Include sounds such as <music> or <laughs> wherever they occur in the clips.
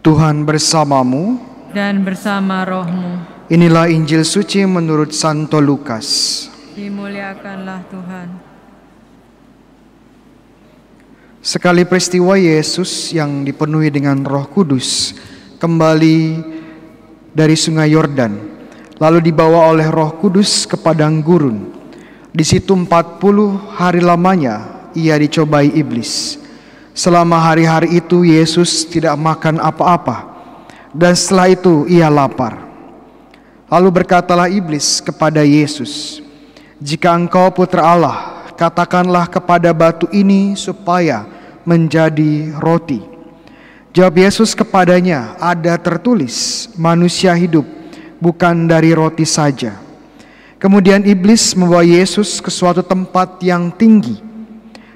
Tuhan bersamamu dan bersama rohmu. Inilah Injil suci menurut Santo Lukas. Dimuliakanlah Tuhan. Sekali peristiwa Yesus yang dipenuhi dengan Roh Kudus kembali dari Sungai Yordan, lalu dibawa oleh Roh Kudus ke padang gurun. Di situ empat puluh hari lamanya ia dicobai iblis. Selama hari-hari itu Yesus tidak makan apa-apa dan setelah itu ia lapar. Lalu berkatalah iblis kepada Yesus, "Jika engkau putra Allah, katakanlah kepada batu ini supaya menjadi roti." Jawab Yesus kepadanya, "Ada tertulis, manusia hidup bukan dari roti saja." Kemudian iblis membawa Yesus ke suatu tempat yang tinggi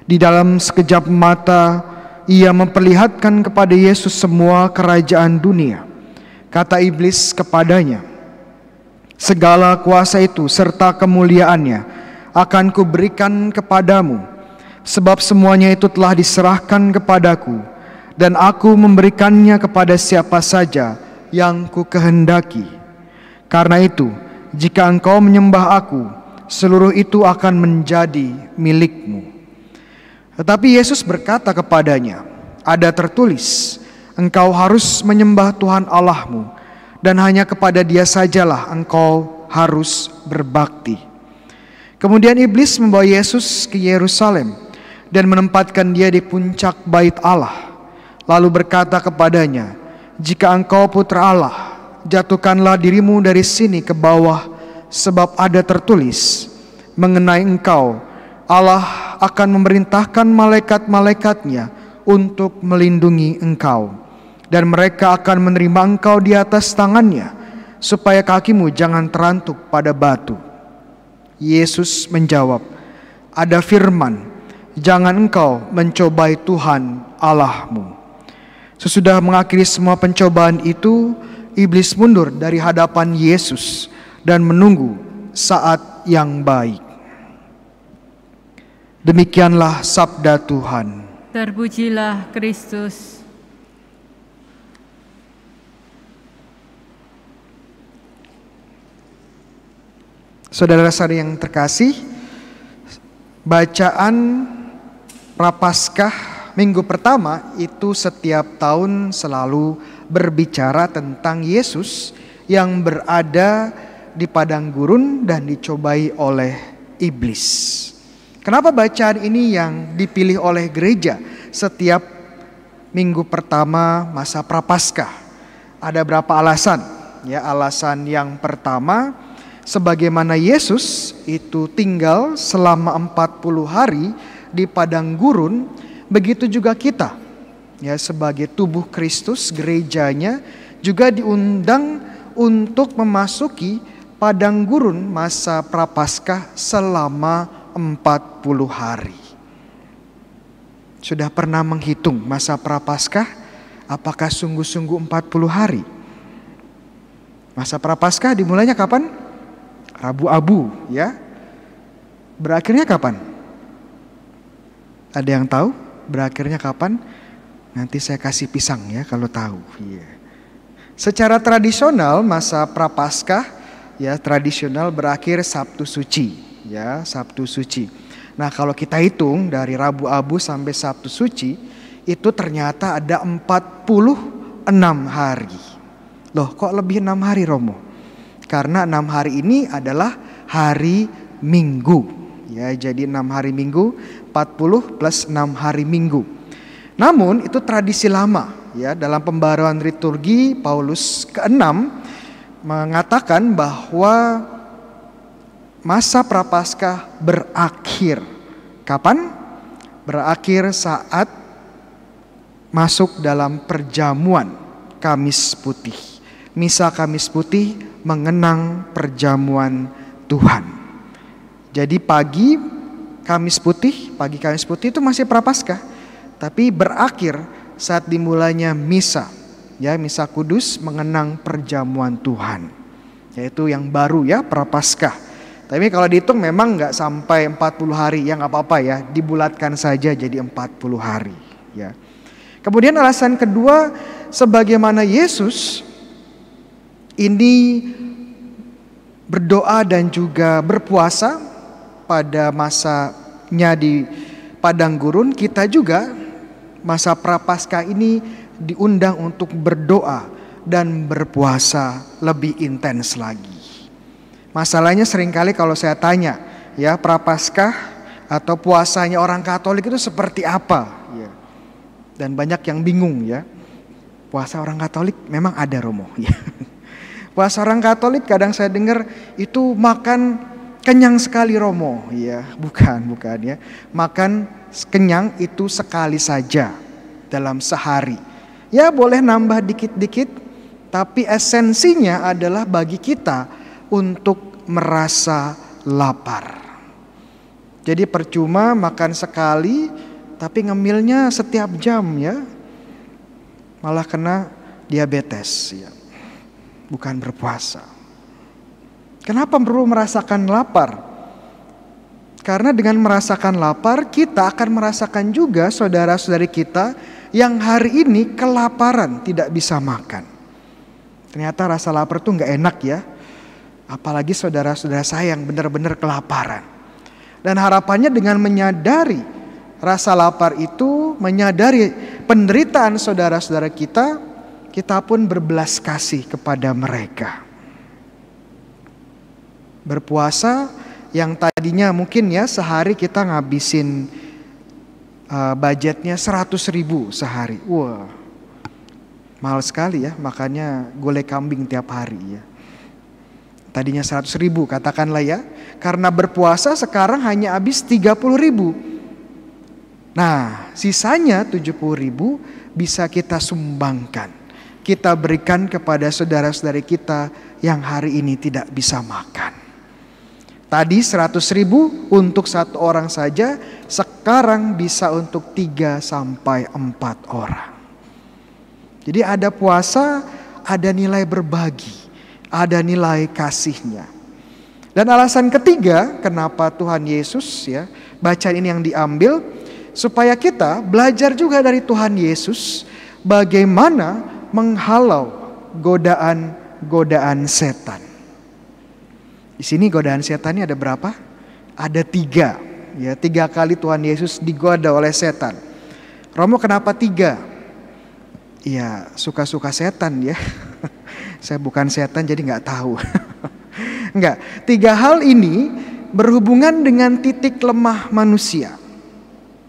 di dalam sekejap mata, ia memperlihatkan kepada Yesus semua kerajaan dunia. Kata iblis kepadanya, "Segala kuasa itu serta kemuliaannya akan kuberikan kepadamu, sebab semuanya itu telah diserahkan kepadaku, dan aku memberikannya kepada siapa saja yang kukehendaki. Karena itu, jika engkau menyembah aku, seluruh itu akan menjadi milikmu." Tetapi Yesus berkata kepadanya, "Ada tertulis: Engkau harus menyembah Tuhan Allahmu, dan hanya kepada Dia sajalah engkau harus berbakti." Kemudian iblis membawa Yesus ke Yerusalem dan menempatkan dia di puncak bait Allah, lalu berkata kepadanya, "Jika engkau putra Allah, jatuhkanlah dirimu dari sini ke bawah, sebab ada tertulis: Mengenai engkau, Allah akan memerintahkan malaikat-malaikatnya untuk melindungi engkau. Dan mereka akan menerima engkau di atas tangannya, supaya kakimu jangan terantuk pada batu. Yesus menjawab, ada firman, jangan engkau mencobai Tuhan Allahmu. Sesudah mengakhiri semua pencobaan itu, iblis mundur dari hadapan Yesus dan menunggu saat yang baik. Demikianlah sabda Tuhan. Terpujilah Kristus. saudara saudara yang terkasih, bacaan Prapaskah minggu pertama itu setiap tahun selalu berbicara tentang Yesus yang berada di padang gurun dan dicobai oleh iblis. Kenapa bacaan ini yang dipilih oleh gereja setiap minggu pertama masa prapaskah? Ada berapa alasan? Ya, alasan yang pertama sebagaimana Yesus itu tinggal selama 40 hari di padang gurun, begitu juga kita. Ya, sebagai tubuh Kristus, gerejanya juga diundang untuk memasuki padang gurun masa prapaskah selama 40 hari. Sudah pernah menghitung masa prapaskah? Apakah sungguh-sungguh 40 hari? Masa prapaskah dimulainya kapan? Rabu Abu ya. Berakhirnya kapan? Ada yang tahu berakhirnya kapan? Nanti saya kasih pisang ya kalau tahu. Iya. Secara tradisional masa prapaskah ya tradisional berakhir Sabtu Suci ya Sabtu suci. Nah kalau kita hitung dari Rabu Abu sampai Sabtu suci itu ternyata ada 46 hari. Loh kok lebih enam hari Romo? Karena enam hari ini adalah hari Minggu. Ya jadi enam hari Minggu 40 plus enam hari Minggu. Namun itu tradisi lama ya dalam pembaruan liturgi Paulus ke-6 mengatakan bahwa masa prapaskah berakhir. Kapan? Berakhir saat masuk dalam perjamuan Kamis Putih. Misa Kamis Putih mengenang perjamuan Tuhan. Jadi pagi Kamis Putih, pagi Kamis Putih itu masih prapaskah, tapi berakhir saat dimulainya misa. Ya, misa kudus mengenang perjamuan Tuhan. Yaitu yang baru ya prapaskah. Tapi kalau dihitung memang nggak sampai 40 hari, ya apa-apa ya, dibulatkan saja jadi 40 hari. Ya. Kemudian alasan kedua, sebagaimana Yesus ini berdoa dan juga berpuasa pada masanya di padang gurun, kita juga masa prapaskah ini diundang untuk berdoa dan berpuasa lebih intens lagi. Masalahnya seringkali kalau saya tanya, ya prapaskah atau puasanya orang Katolik itu seperti apa? Ya. Dan banyak yang bingung ya. Puasa orang Katolik memang ada Romo. Ya. <laughs> Puasa orang Katolik kadang saya dengar itu makan kenyang sekali Romo. Ya, bukan, bukan ya. Makan kenyang itu sekali saja dalam sehari. Ya boleh nambah dikit-dikit, tapi esensinya adalah bagi kita untuk merasa lapar. Jadi percuma makan sekali tapi ngemilnya setiap jam ya. Malah kena diabetes ya. Bukan berpuasa. Kenapa perlu merasakan lapar? Karena dengan merasakan lapar, kita akan merasakan juga saudara-saudari kita yang hari ini kelaparan, tidak bisa makan. Ternyata rasa lapar itu nggak enak ya. Apalagi saudara-saudara saya yang benar-benar kelaparan. Dan harapannya dengan menyadari rasa lapar itu, menyadari penderitaan saudara-saudara kita, kita pun berbelas kasih kepada mereka. Berpuasa yang tadinya mungkin ya sehari kita ngabisin eh, budgetnya 100 ribu sehari. Wah, wow. mahal sekali ya, makanya golek kambing tiap hari ya. Tadinya 100 ribu katakanlah ya. Karena berpuasa sekarang hanya habis 30 ribu. Nah sisanya 70 ribu bisa kita sumbangkan. Kita berikan kepada saudara-saudari kita yang hari ini tidak bisa makan. Tadi 100 ribu untuk satu orang saja, sekarang bisa untuk 3 sampai 4 orang. Jadi ada puasa, ada nilai berbagi ada nilai kasihnya. Dan alasan ketiga kenapa Tuhan Yesus ya bacaan ini yang diambil supaya kita belajar juga dari Tuhan Yesus bagaimana menghalau godaan-godaan setan. Di sini godaan setannya ada berapa? Ada tiga. Ya, tiga kali Tuhan Yesus digoda oleh setan. Romo kenapa tiga? Ya suka-suka setan ya. <laughs> Saya bukan setan jadi nggak tahu. Enggak. <laughs> Tiga hal ini berhubungan dengan titik lemah manusia.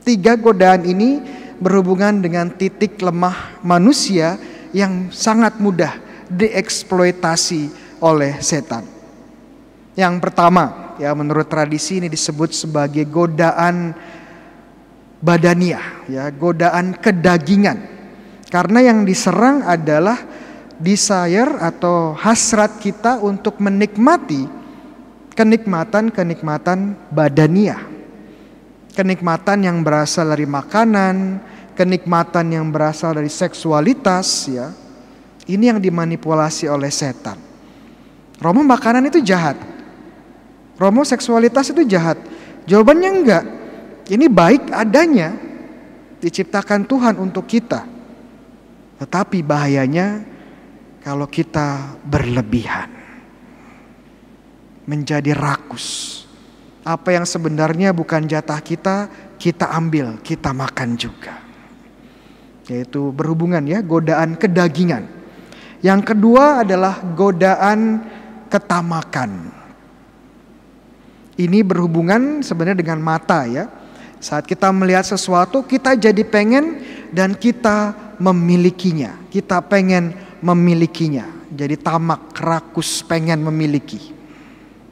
Tiga godaan ini berhubungan dengan titik lemah manusia yang sangat mudah dieksploitasi oleh setan. Yang pertama, ya menurut tradisi ini disebut sebagai godaan badaniah, ya godaan kedagingan. Karena yang diserang adalah desire atau hasrat kita untuk menikmati kenikmatan-kenikmatan badania. Kenikmatan yang berasal dari makanan, kenikmatan yang berasal dari seksualitas ya. Ini yang dimanipulasi oleh setan. Romo makanan itu jahat. Romo seksualitas itu jahat. Jawabannya enggak. Ini baik adanya diciptakan Tuhan untuk kita. Tetapi bahayanya kalau kita berlebihan, menjadi rakus. Apa yang sebenarnya bukan jatah kita, kita ambil, kita makan juga. Yaitu berhubungan ya, godaan kedagingan. Yang kedua adalah godaan ketamakan. Ini berhubungan sebenarnya dengan mata ya. Saat kita melihat sesuatu, kita jadi pengen dan kita memilikinya. Kita pengen memilikinya. Jadi tamak, rakus, pengen memiliki.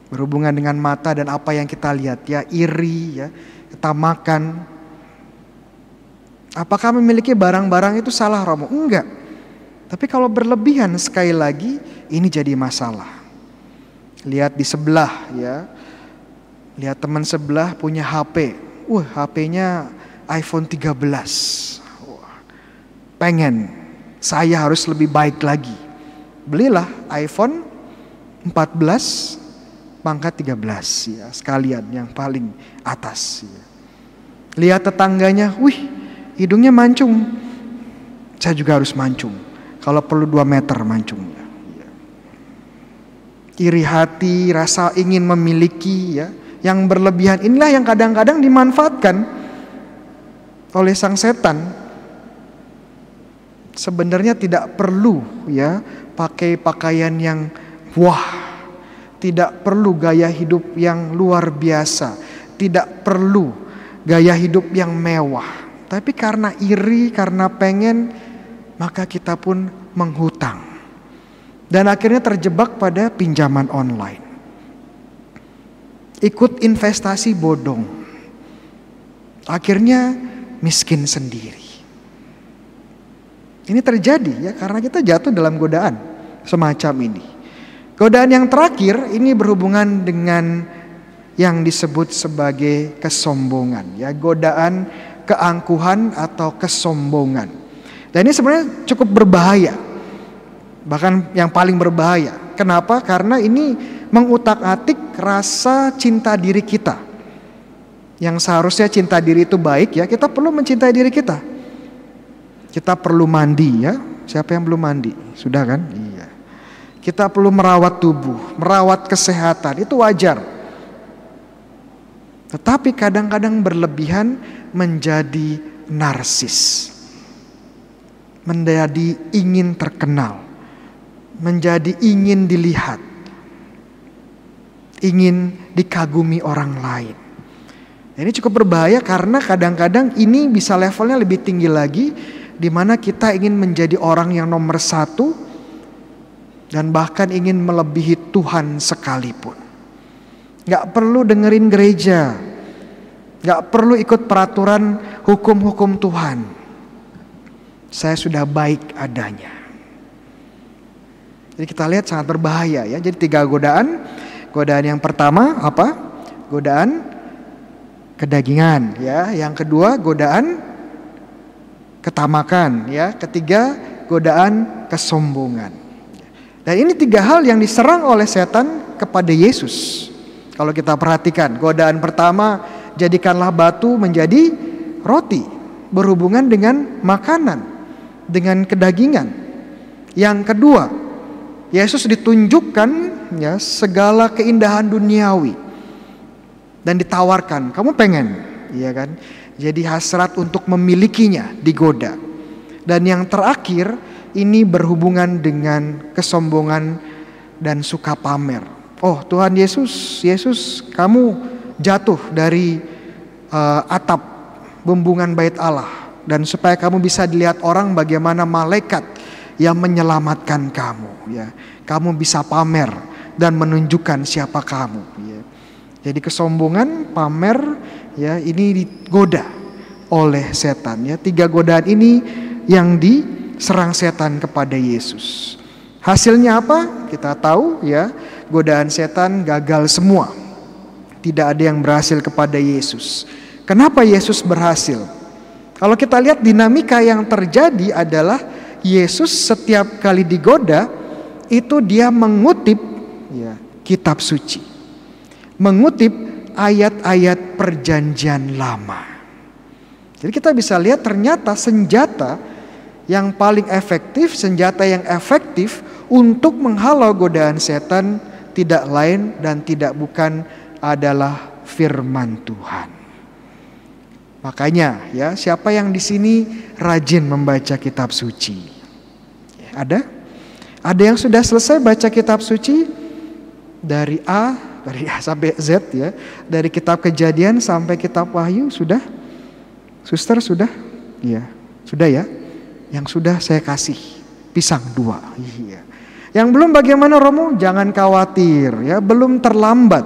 Berhubungan dengan mata dan apa yang kita lihat ya, iri ya, tamakan. Apakah memiliki barang-barang itu salah Romo? Enggak. Tapi kalau berlebihan sekali lagi ini jadi masalah. Lihat di sebelah ya. Lihat teman sebelah punya HP. Wah, HP-nya iPhone 13. Wah, pengen saya harus lebih baik lagi. Belilah iPhone 14 pangkat 13 ya, sekalian yang paling atas ya. Lihat tetangganya, wih hidungnya mancung. Saya juga harus mancung. Kalau perlu 2 meter mancungnya. Ya. Iri hati, rasa ingin memiliki ya, yang berlebihan inilah yang kadang-kadang dimanfaatkan oleh sang setan sebenarnya tidak perlu ya pakai pakaian yang wah, tidak perlu gaya hidup yang luar biasa, tidak perlu gaya hidup yang mewah. Tapi karena iri, karena pengen, maka kita pun menghutang. Dan akhirnya terjebak pada pinjaman online. Ikut investasi bodong. Akhirnya miskin sendiri. Ini terjadi ya karena kita jatuh dalam godaan semacam ini. Godaan yang terakhir ini berhubungan dengan yang disebut sebagai kesombongan ya godaan keangkuhan atau kesombongan. Dan ini sebenarnya cukup berbahaya. Bahkan yang paling berbahaya. Kenapa? Karena ini mengutak-atik rasa cinta diri kita. Yang seharusnya cinta diri itu baik ya, kita perlu mencintai diri kita. Kita perlu mandi ya. Siapa yang belum mandi? Sudah kan? Iya. Kita perlu merawat tubuh, merawat kesehatan. Itu wajar. Tetapi kadang-kadang berlebihan menjadi narsis. Menjadi ingin terkenal. Menjadi ingin dilihat. Ingin dikagumi orang lain. Ini cukup berbahaya karena kadang-kadang ini bisa levelnya lebih tinggi lagi di mana kita ingin menjadi orang yang nomor satu dan bahkan ingin melebihi Tuhan sekalipun. Gak perlu dengerin gereja, gak perlu ikut peraturan hukum-hukum Tuhan. Saya sudah baik adanya. Jadi kita lihat sangat berbahaya ya. Jadi tiga godaan. Godaan yang pertama apa? Godaan kedagingan ya. Yang kedua godaan ketamakan, ya. Ketiga, godaan kesombongan. Dan ini tiga hal yang diserang oleh setan kepada Yesus. Kalau kita perhatikan, godaan pertama, jadikanlah batu menjadi roti, berhubungan dengan makanan, dengan kedagingan. Yang kedua, Yesus ditunjukkan ya segala keindahan duniawi dan ditawarkan, kamu pengen, iya kan? Jadi hasrat untuk memilikinya digoda. Dan yang terakhir ini berhubungan dengan kesombongan dan suka pamer. Oh Tuhan Yesus, Yesus kamu jatuh dari uh, atap bumbungan bait Allah dan supaya kamu bisa dilihat orang bagaimana malaikat yang menyelamatkan kamu ya. Kamu bisa pamer dan menunjukkan siapa kamu ya. Jadi kesombongan, pamer ya ini digoda oleh setan ya tiga godaan ini yang diserang setan kepada Yesus hasilnya apa kita tahu ya godaan setan gagal semua tidak ada yang berhasil kepada Yesus kenapa Yesus berhasil kalau kita lihat dinamika yang terjadi adalah Yesus setiap kali digoda itu dia mengutip ya, kitab suci mengutip ayat-ayat perjanjian lama. Jadi kita bisa lihat ternyata senjata yang paling efektif, senjata yang efektif untuk menghalau godaan setan tidak lain dan tidak bukan adalah firman Tuhan. Makanya ya, siapa yang di sini rajin membaca kitab suci? Ada? Ada yang sudah selesai baca kitab suci dari A dari A sampai Z ya dari kitab kejadian sampai kitab wahyu sudah suster sudah ya sudah ya yang sudah saya kasih pisang dua iya yang belum bagaimana Romo jangan khawatir ya belum terlambat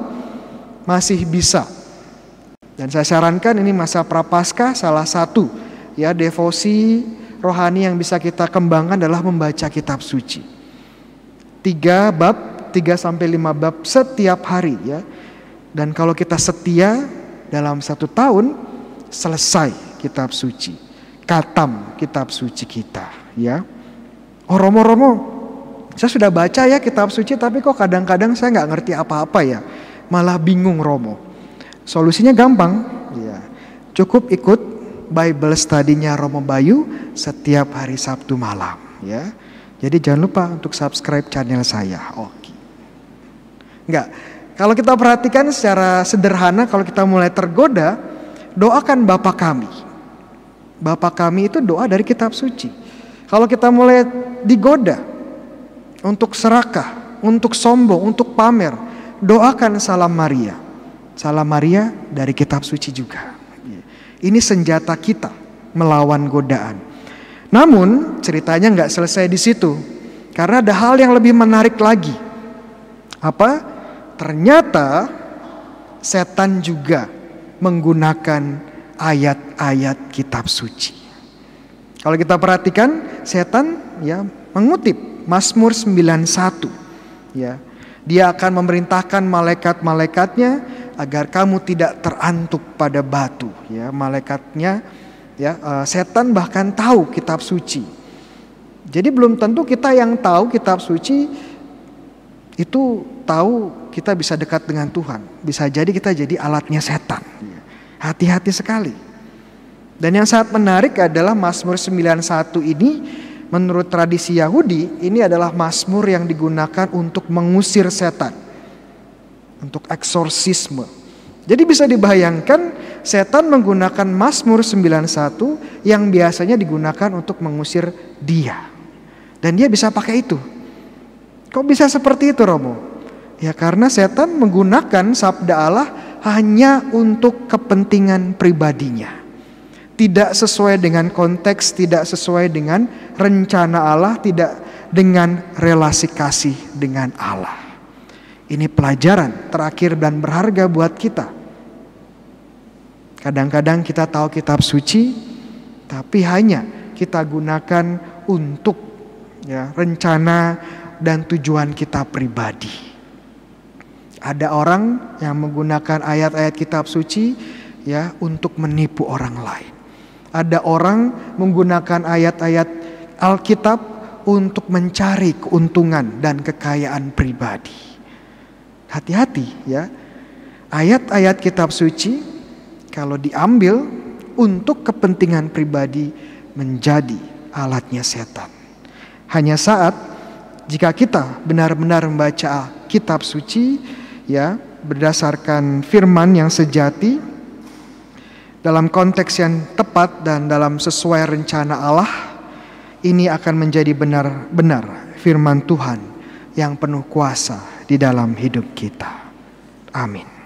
masih bisa dan saya sarankan ini masa prapaskah salah satu ya devosi rohani yang bisa kita kembangkan adalah membaca kitab suci tiga bab Tiga 3 sampai 5 bab setiap hari ya. Dan kalau kita setia dalam satu tahun selesai kitab suci. Katam kitab suci kita ya. Oh romo-romo, saya sudah baca ya kitab suci tapi kok kadang-kadang saya nggak ngerti apa-apa ya. Malah bingung romo. Solusinya gampang ya. Cukup ikut Bible study-nya Romo Bayu setiap hari Sabtu malam ya. Jadi jangan lupa untuk subscribe channel saya. Oke. Enggak. Kalau kita perhatikan secara sederhana, kalau kita mulai tergoda, doakan Bapa kami. Bapa kami itu doa dari kitab suci. Kalau kita mulai digoda untuk serakah, untuk sombong, untuk pamer, doakan salam Maria. Salam Maria dari kitab suci juga. Ini senjata kita melawan godaan. Namun ceritanya nggak selesai di situ, karena ada hal yang lebih menarik lagi. Apa? ternyata setan juga menggunakan ayat-ayat kitab suci. Kalau kita perhatikan setan ya mengutip Mazmur 91 ya. Dia akan memerintahkan malaikat-malaikatnya agar kamu tidak terantuk pada batu ya. Malaikatnya ya eh, setan bahkan tahu kitab suci. Jadi belum tentu kita yang tahu kitab suci itu tahu kita bisa dekat dengan Tuhan. Bisa jadi kita jadi alatnya setan. Hati-hati sekali. Dan yang sangat menarik adalah Mazmur 91 ini menurut tradisi Yahudi ini adalah Mazmur yang digunakan untuk mengusir setan. Untuk eksorsisme. Jadi bisa dibayangkan setan menggunakan Mazmur 91 yang biasanya digunakan untuk mengusir dia. Dan dia bisa pakai itu. Kok bisa seperti itu Romo? Ya karena setan menggunakan sabda Allah hanya untuk kepentingan pribadinya. Tidak sesuai dengan konteks, tidak sesuai dengan rencana Allah, tidak dengan relasi kasih dengan Allah. Ini pelajaran terakhir dan berharga buat kita. Kadang-kadang kita tahu kitab suci, tapi hanya kita gunakan untuk ya, rencana dan tujuan kita pribadi. Ada orang yang menggunakan ayat-ayat kitab suci ya untuk menipu orang lain. Ada orang menggunakan ayat-ayat Alkitab untuk mencari keuntungan dan kekayaan pribadi. Hati-hati ya. Ayat-ayat kitab suci kalau diambil untuk kepentingan pribadi menjadi alatnya setan. Hanya saat jika kita benar-benar membaca kitab suci, ya berdasarkan firman yang sejati dalam konteks yang tepat dan dalam sesuai rencana Allah ini akan menjadi benar-benar firman Tuhan yang penuh kuasa di dalam hidup kita. Amin.